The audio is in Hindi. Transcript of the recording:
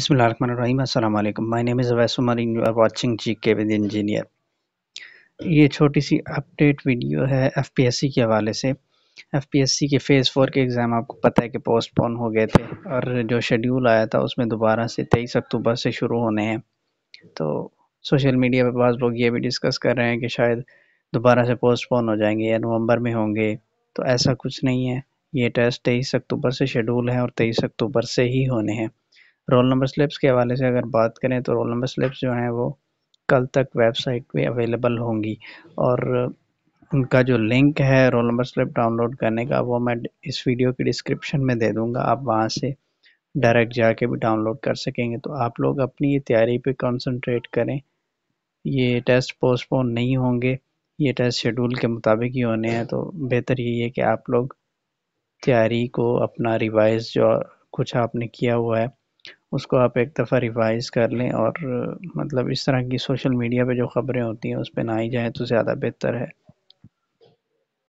वालेकुम my name is Awais Umar you are watching के विद इंजीनियर ये छोटी सी अपडेट वीडियो है एफपीएससी के हवाले से एफपीएससी के फ़ेज़ फोर के एग्ज़ाम आपको पता है कि पोस्टपोन हो गए थे और जो शेड्यूल आया था उसमें दोबारा से तेईस अक्टूबर से शुरू होने हैं तो सोशल मीडिया पर बाज़ लोग ये भी डिस्कस कर रहे हैं कि शायद दोबारा से पोस्टपोन हो जाएंगे या नवंबर में होंगे तो ऐसा कुछ नहीं है ये टेस्ट तेईस अक्टूबर से शेड्यूल है और तेईस अक्टूबर से ही होने हैं रोल नंबर स्लिप्स के हवाले से अगर बात करें तो रोल नंबर स्लिप्स जो हैं वो कल तक वेबसाइट पे अवेलेबल होंगी और उनका जो लिंक है रोल नंबर स्लिप डाउनलोड करने का वो मैं इस वीडियो के डिस्क्रिप्शन में दे दूंगा आप वहाँ से डायरेक्ट जाके भी डाउनलोड कर सकेंगे तो आप लोग अपनी तैयारी पे कंसंट्रेट करें ये टेस्ट पोस्टपोन नहीं होंगे ये टेस्ट शेड्यूल के मुताबिक ही होने हैं तो बेहतर यही है कि आप लोग तैयारी को अपना रिवाइज जो कुछ आपने किया हुआ है उसको आप एक दफ़ा रिवाइज़ कर लें और मतलब इस तरह की सोशल मीडिया पे जो ख़बरें होती हैं उस पे ना ही जाएँ तो ज़्यादा बेहतर है